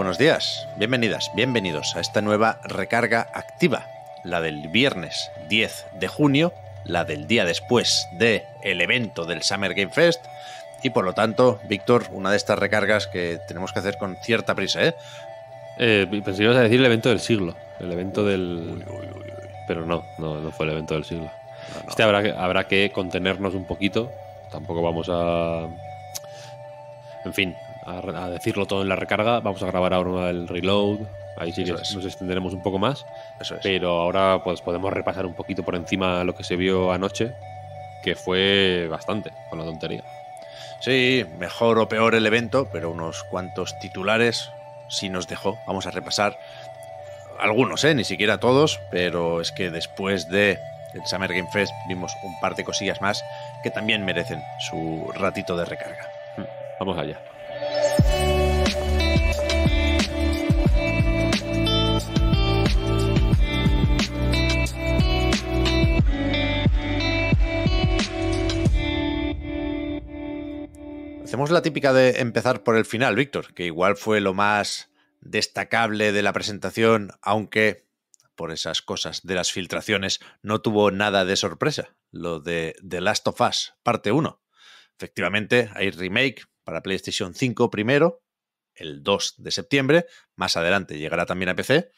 Buenos días, bienvenidas, bienvenidos a esta nueva recarga activa, la del viernes 10 de junio, la del día después de el evento del Summer Game Fest y por lo tanto, Víctor, una de estas recargas que tenemos que hacer con cierta prisa, ¿eh? eh a decir el evento del siglo, el evento del... Pero no, no, fue el evento del siglo. Este habrá que contenernos un poquito, tampoco vamos a... En fin, a, decirlo todo en la recarga. Vamos a grabar ahora el reload. Ahí sí que nos extenderemos un poco más. Pero ahora pues podemos repasar un poquito por encima lo que se vio anoche, que fue bastante con la tontería. Sí, mejor o peor el evento, pero unos cuantos titulares sí nos dejó. Vamos a repasar algunos, ¿eh? ni siquiera todos, pero es que después de el Summer Game Fest vimos un par de cosillas más que también merecen su ratito de recarga. Hmm, vamos allá. Hacemos la típica de empezar por el final, Víctor, que igual fue lo más destacable de la presentación, aunque por esas cosas de las filtraciones no tuvo nada de sorpresa, lo de The Last of Us, parte 1. Efectivamente, hay remake, para PlayStation 5 primero, el 2 de septiembre, más adelante llegará también a PC,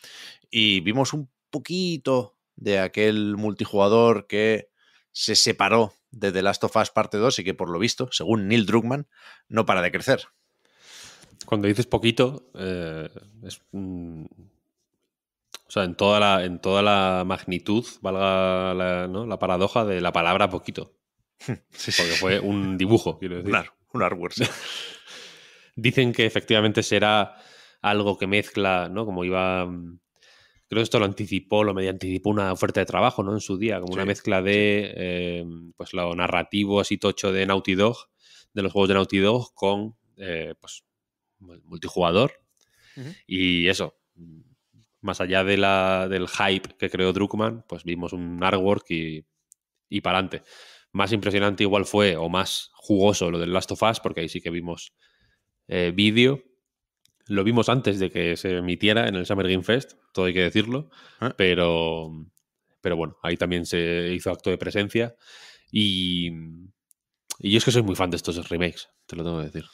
y vimos un poquito de aquel multijugador que se separó de The Last of Us Parte 2 y que por lo visto, según Neil Druckmann, no para de crecer. Cuando dices poquito, eh, es, mm, o sea, en toda, la, en toda la magnitud, valga la, la paradoja de la palabra poquito. Porque fue un dibujo, quiero decir. Claro, un artwork Dicen que efectivamente será algo que mezcla, ¿no? Como iba. Mm, creo que esto lo anticipó, lo medio anticipó una oferta de trabajo, ¿no? En su día, como una mezcla de em, pues lo narrativo así tocho de Naughty Dog, de los juegos de Naughty Dog, con eh, pues multijugador. Y eso. Mm, más allá de la, del hype que creó Druckmann, pues vimos un artwork y, y para adelante. Más impresionante igual fue, o más jugoso, lo del Last of Us, porque ahí sí que vimos eh, vídeo. Lo vimos antes de que se emitiera en el Summer Game Fest, todo hay que decirlo, ah. pero, pero bueno, ahí también se hizo acto de presencia. Y, y yo es que soy muy fan de estos remakes, te lo tengo que decir.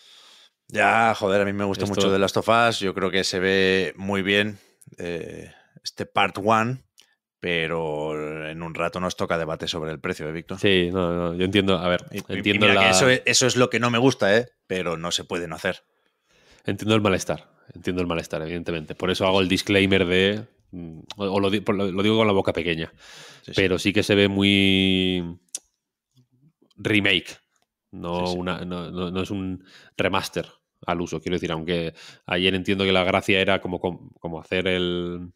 Ya, joder, a mí me gusta mucho de Last of Us, yo creo que se ve muy bien eh, este Part 1 pero en un rato nos toca debate sobre el precio, de ¿eh, Víctor? Sí, no, yo entiendo, a ver, entiendo y eso, es, lo que no me gusta, ¿eh? Pero no se puede no hacer. Entiendo el malestar, entiendo el malestar, evidentemente. Por eso hago el disclaimer de... Mm, o lo, digo con la boca pequeña. Pero sí que se ve muy... remake. No, no, no es un remaster al uso, quiero decir, aunque ayer entiendo que la gracia era como, como hacer el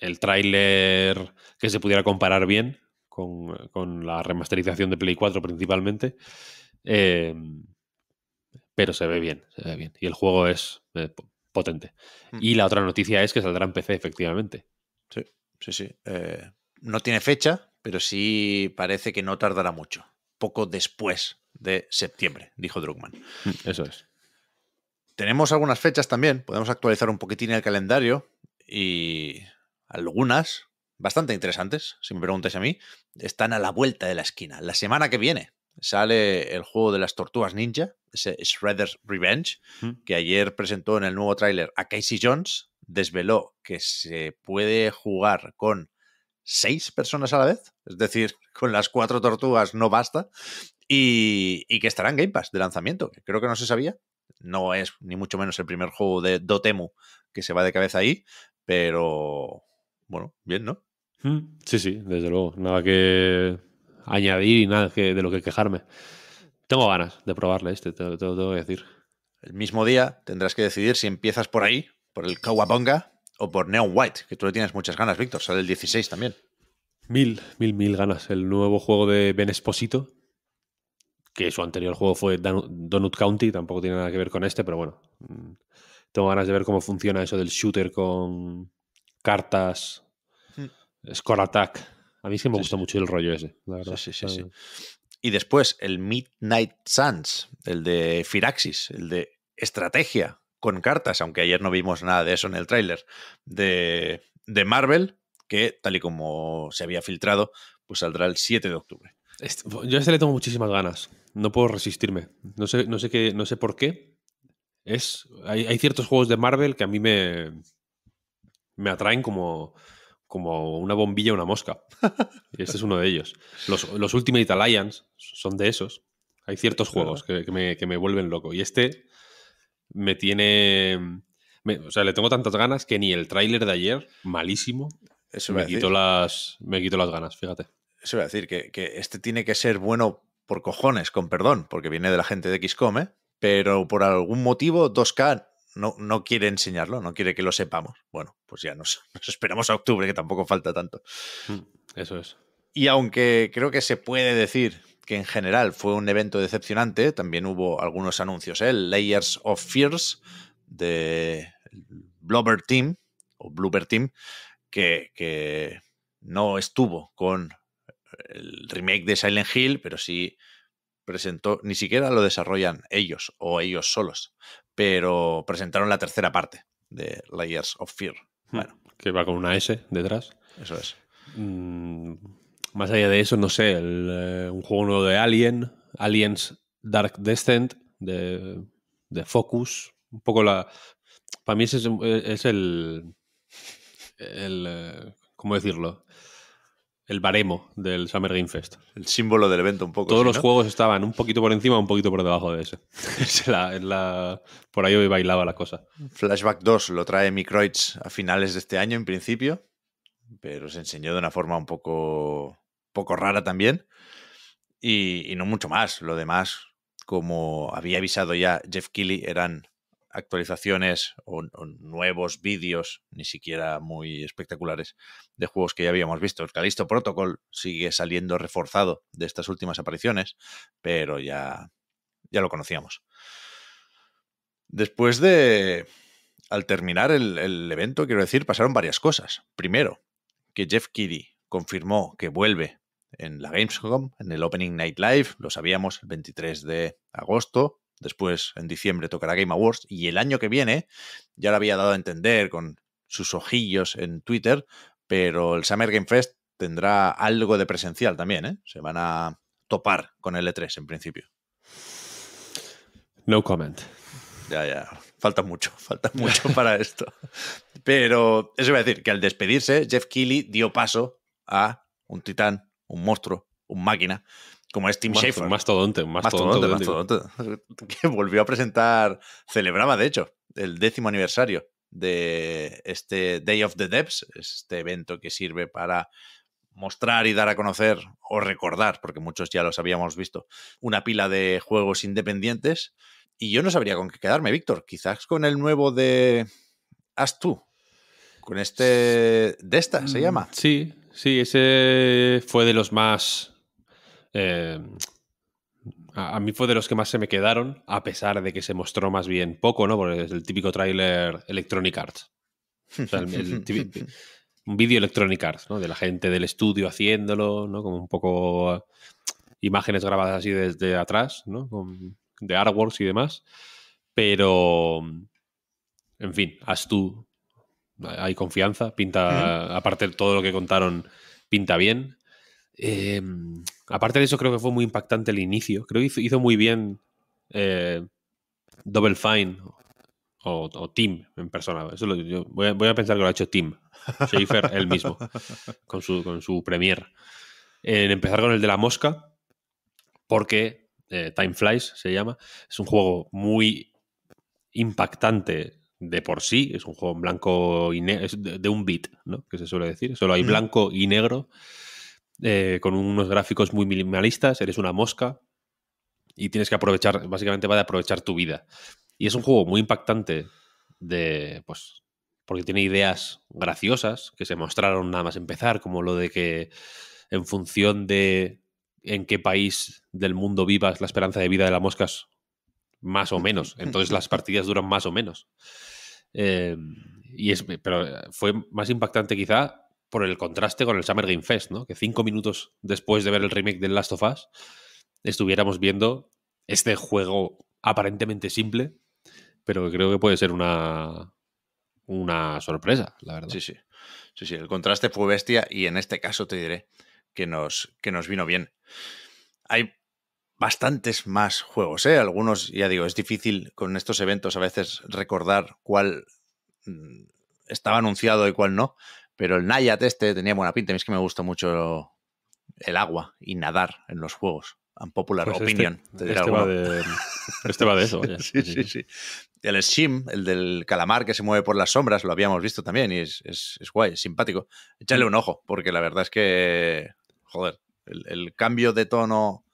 el tráiler que se pudiera comparar bien con, eh, la remasterización de Play 4 principalmente. Eh, pero se ve bien, se ve bien. Y el juego es eh, potente. Hmm. Y la otra noticia es que saldrá en PC, efectivamente. Sí, sí, sí. no tiene fecha, pero sí parece que no tardará mucho. Poco después de septiembre, dijo Druckmann. Hmm, eso es. Tenemos algunas fechas también. Podemos actualizar un poquitín el calendario y algunas bastante interesantes, si me preguntáis a mí, están a la vuelta de la esquina. La semana que viene sale el juego de las tortugas ninja, ese Shredder's Revenge, que ayer presentó en el nuevo tráiler a Casey Jones, desveló que se puede jugar con seis personas a la vez, es decir, con las cuatro tortugas no basta, y, y que estará en Game Pass de lanzamiento, que creo que no se sabía. No es ni mucho menos el primer juego de Dotemu que se va de cabeza ahí, pero bueno, bien, ¿no? Mm. Sí, sí, desde luego. Nada que añadir y nada que, de lo que quejarme. Tengo ganas de probarle este, todo lo tengo que decir. El mismo día tendrás que decidir si empiezas por ahí, por el Kawabonga o por Neon White, que tú le tienes muchas ganas, Víctor. Sale el 16 también. Mil, mil, mil ganas. El nuevo juego de Ben Esposito, que su anterior juego fue Donut County, tampoco tiene nada que ver con este, pero bueno. Mm. Tengo ganas de ver cómo funciona eso del shooter con, cartas, hmm. score attack. A mí es me gusta mucho el rollo ese, la verdad. Sí, sí, sí, Y después el Midnight Suns, el de Firaxis, el de estrategia con cartas, aunque ayer no vimos nada de eso en el tráiler, de, de Marvel, que tal y como se había filtrado, pues saldrá el 7 de octubre. Este, yo a este le tengo muchísimas ganas. No puedo resistirme. No sé, no sé, qué, no sé por qué. Es, hay ciertos juegos de Marvel que a mí me, me atraen como, como una bombilla una mosca. este es uno de ellos. Los, los, Ultimate Alliance son de esos. Hay ciertos juegos que, me, vuelven loco. Y este me tiene. o sea, le tengo tantas ganas que ni el tráiler de ayer, malísimo, Eso me, quitó las, me quitó las ganas, fíjate. Eso va a decir, que, que, este tiene que ser bueno por cojones, con perdón, porque viene de la gente de XCOM, ¿eh? pero por algún motivo 2K no, quiere enseñarlo, no quiere que lo sepamos. Bueno, pues ya nos, esperamos a octubre, que tampoco falta tanto. Hmm, eso es. Y aunque creo que se puede decir que en general fue un evento decepcionante, también hubo algunos anuncios. el ¿eh? Layers of Fears de Blubber Team, o blubber Team, que, que no estuvo con el remake de Silent Hill, pero sí presentó, ni siquiera lo desarrollan ellos o ellos solos, pero presentaron la tercera parte de Layers of Fear. Hmm. Bueno. Que va con una S detrás. Eso es. Mm, más allá de eso, no sé, eh, un juego nuevo de Alien, Aliens Dark Descent, de, Focus, un poco la... Para mí eh, es, el, el... Eh, ¿Cómo decirlo? el baremo del Summer Game Fest. El símbolo del evento un poco. Todos los juegos estaban un poquito por encima, un poquito por debajo de ese. Por ahí hoy bailaba la cosa. Flashback 2 lo trae Microids a finales de este año en principio, pero se enseñó de una forma un poco, poco rara también. Y, no mucho más. Lo demás, como había avisado ya Jeff Keighley, eran actualizaciones o, nuevos vídeos, ni siquiera muy espectaculares, de juegos que ya habíamos visto. El Calisto Protocol sigue saliendo reforzado de estas últimas apariciones, pero ya, ya lo conocíamos. Después de... Al terminar el, evento, quiero decir, pasaron varias cosas. Primero, que Jeff Kiddy confirmó que vuelve en la Gamescom, en el Opening Night Live, lo sabíamos, el 23 de agosto, Después, en diciembre, tocará Game Awards. Y el año que viene, ya lo había dado a entender con sus ojillos en Twitter, pero el Summer Game Fest tendrá algo de presencial también, ¿eh? Se van a topar con el E3 en principio. No comment. Ya, ya. Falta mucho, falta mucho para esto. Pero eso iba a decir, que al despedirse, Jeff Keighley dio paso a un titán, un monstruo, un máquina, como es Tim más Schafer. Mastodonte, mastodonte, mastodonte, Que volvió a presentar, celebraba de hecho el décimo aniversario de este Day of the Devs, este evento que sirve para mostrar y dar a conocer o recordar, porque muchos ya los habíamos visto, una pila de juegos independientes. Y yo no sabría con qué quedarme, Víctor. Quizás con el nuevo de As tú. Con este. De esta se mm, llama. Sí, sí, ese fue de los más eh, a, mí fue de los que más se me quedaron, a pesar de que se mostró más bien poco, ¿no? Porque es el típico trailer Electronic Arts. un vídeo Electronic Arts, ¿no? De la gente del estudio haciéndolo, ¿no? Como un poco eh, imágenes grabadas así desde atrás, ¿no? Con, de artworks y demás. Pero, en fin, haz tú. Hay confianza, pinta, aparte de todo lo que contaron, pinta bien. Em, aparte de eso, creo que fue muy impactante el inicio. Creo que hizo, muy bien eh, Double Fine o, Team Tim en persona. voy, a, pensar que lo ha hecho Tim Schaefer él mismo con su, con su premier. En empezar con el de la mosca, porque eh, Time Flies se llama. Es un juego muy impactante de por sí. Es un juego en blanco y negro, de, un beat, ¿no? Que se suele decir. Solo hay mm. blanco y negro. Eh, con unos gráficos muy minimalistas, eres una mosca y tienes que aprovechar, básicamente va de aprovechar tu vida. Y es un juego muy impactante de, pues, porque tiene ideas graciosas que se mostraron nada más empezar, como lo de que en función de en qué país del mundo vivas, la esperanza de vida de la mosca es más o menos. Entonces las partidas duran más o menos. Eh, y es, pero fue más impactante quizá por el contraste con el Summer Game Fest, ¿no? Que cinco minutos después de ver el remake del Last of Us, estuviéramos viendo este juego aparentemente simple, pero creo que puede ser una, una sorpresa, la verdad. Sí, sí. Sí, sí, el contraste fue bestia y en este caso te diré que nos, que nos vino bien. Hay bastantes más juegos, ¿eh? Algunos, ya digo, es difícil con estos eventos a veces recordar cuál mm, estaba anunciado y cuál no, pero el Nayat este tenía buena pinta. A es que me gusta mucho el agua y nadar en los juegos. Un popular opinión pues opinion. Este, este, este, va de, eso. El Shim, el del calamar que se mueve por las sombras, lo habíamos visto también y es, es, guay, es simpático. Échale un ojo, porque la verdad es que, joder, el, el, cambio de tono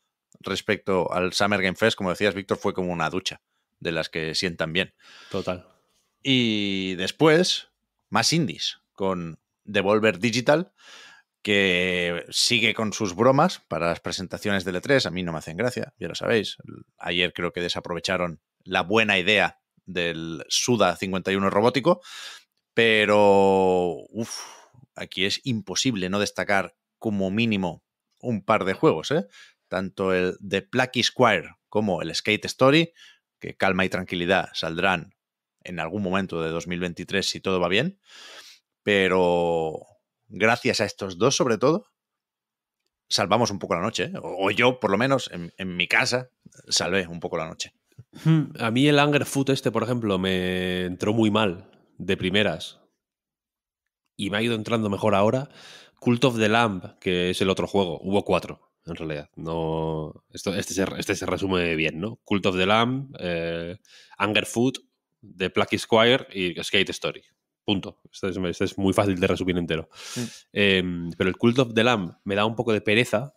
respecto al Summer Game Fest, como decías, Víctor, fue como una ducha de las que sientan bien. Total. Y después, más indies, con Devolver Digital, que sigue con sus bromas para las presentaciones del E3. A mí no me hacen gracia, ya lo sabéis. Ayer creo que desaprovecharon la buena idea del Suda 51 robótico, pero uf, aquí es imposible no destacar como mínimo un par de juegos, ¿eh? tanto el de Plucky Square como el Skate Story, que calma y tranquilidad saldrán en algún momento de 2023 si todo va bien. Pero gracias a estos dos, sobre todo, salvamos un poco la noche. ¿eh? O, yo, por lo menos, en, mi casa, salvé un poco la noche. Hmm, a mí el Anger Food este, por ejemplo, me entró muy mal de primeras. Y me ha ido entrando mejor ahora. Cult of the Lamb, que es el otro juego. Hubo cuatro, en realidad. No, este, se, este se resume bien, ¿no? Cult of the Lamb, eh, Anger Food, The Plucky Squire y Skate Story. Punto. Este es, muy fácil de resumir entero. Mm. Em, pero el Cult of the Lamb me da un poco de pereza.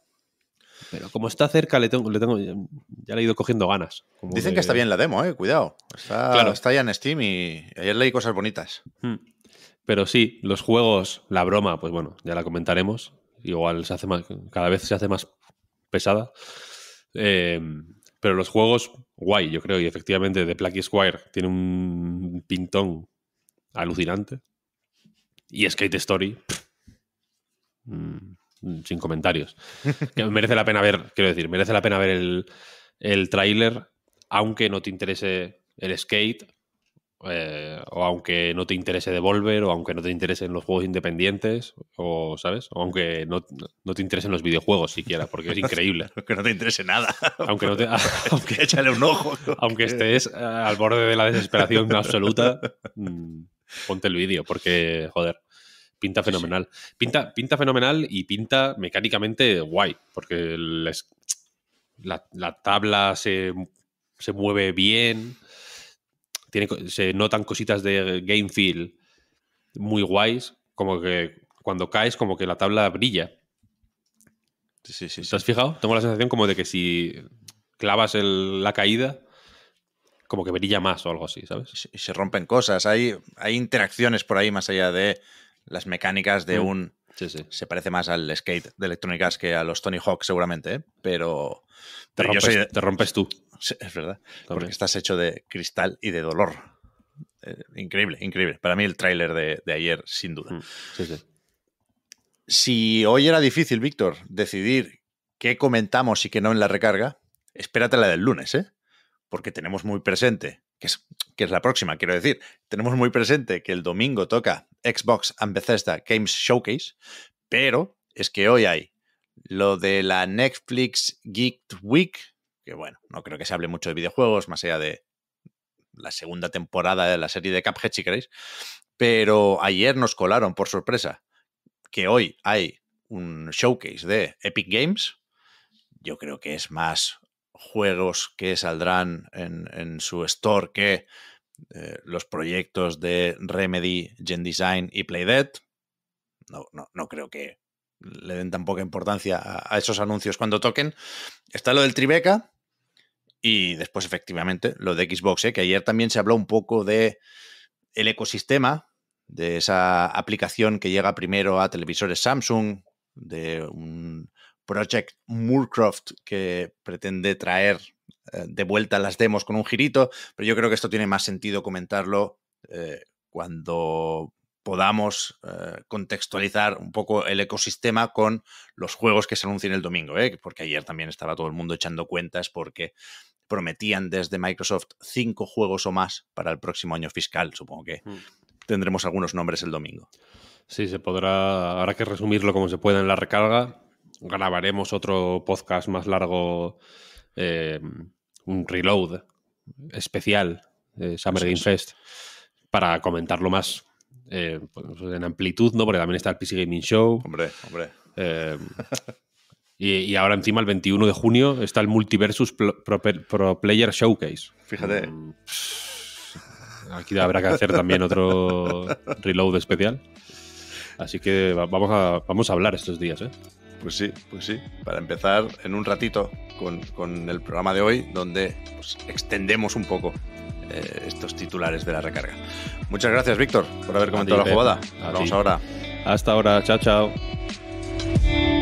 Pero como está cerca, le tengo, le tengo ya le he ido cogiendo ganas. Dicen que está bien la demo, eh, cuidado. Está, claro. está ya en Steam y ayer leí cosas bonitas. Mm. Pero sí, los juegos, la broma, pues bueno, ya la comentaremos. Igual se hace cada vez se hace más pesada. Em, pero los juegos, guay, yo creo. Y efectivamente, The Plucky Squire tiene un pintón alucinante. Y Skate Story, mm, sin comentarios. que merece la pena ver, quiero decir, merece la pena ver el, el tráiler, aunque no te interese el skate, eh, o aunque no te interese Devolver, o aunque no te interesen los juegos independientes, o, ¿sabes? O aunque no, no te interesen los videojuegos siquiera, porque es increíble. aunque no te interese nada. Aunque no te... aunque, Échale un ojo. Aunque estés al borde de la desesperación absoluta, mm, ponte el vídeo, porque, joder, pinta fenomenal. Pinta, pinta fenomenal y pinta mecánicamente guay, porque la, tabla se, mueve bien, tiene, se notan cositas de game feel muy guays, como que cuando caes, como que la tabla brilla. Sí, sí, sí. ¿Te has fijado? Tengo la sensación como de que si clavas la caída, como que brilla más o algo así, ¿sabes? se rompen cosas, hay, hay interacciones por ahí más allá de las mecánicas de mm. un... Se parece más al skate de electrónicas que a los Tony Hawk seguramente, ¿eh? pero... Te, rompes, tú. es verdad, porque estás hecho de cristal y de dolor. Eh, increíble, increíble. Para mí el tráiler de, ayer, sin duda. Mm. Sí, sí. Si hoy era difícil, Víctor, decidir qué comentamos y qué no en la recarga, espérate la del lunes, ¿eh? porque tenemos muy presente, que es, que es la próxima, quiero decir, tenemos muy presente que el domingo toca Xbox and Bethesda Games Showcase, pero es que hoy hay lo de la Netflix Geek Week, que bueno, no creo que se hable mucho de videojuegos, más allá de la segunda temporada de la serie de Cuphead, si queréis, pero ayer nos colaron por sorpresa que hoy hay un showcase de Epic Games, yo creo que es más juegos que saldrán en, su store que eh, los proyectos de Remedy, Gen Design y Playdead. No, no, no creo que le den tan poca importancia a, esos anuncios cuando toquen. Está lo del Tribeca y después efectivamente lo de Xbox, ¿eh? que ayer también se habló un poco de el ecosistema de esa aplicación que llega primero a televisores Samsung, de un Project Moorcroft que pretende traer eh, de vuelta las demos con un girito, pero yo creo que esto tiene más sentido comentarlo eh, cuando podamos eh, contextualizar un poco el ecosistema con los juegos que se anuncian el domingo, porque ayer también estaba todo el mundo echando cuentas porque prometían desde Microsoft cinco juegos o más para el próximo año fiscal, supongo que hmm. tendremos algunos nombres el domingo. Sí, se podrá, habrá que resumirlo como se pueda en la recarga, grabaremos otro podcast más largo, eh, un reload especial, de eh, Summer Game Fest, para comentarlo más eh, pues, en amplitud, ¿no? Porque también está el PC Gaming Show. Hombre, hombre. y, ahora encima, el 21 de junio, está el Multiversus Pro, Player Showcase. Fíjate. Mm, aquí habrá que hacer también otro reload especial. Así que vamos a, vamos a hablar estos días, ¿eh? Pues sí, pues sí. Para empezar en un ratito con, el programa de hoy, donde pues, extendemos un poco eh, estos titulares de la recarga. Muchas gracias, Víctor, por haber comentado la jugada. Hablamos ahora. Hasta ahora, chao, chao.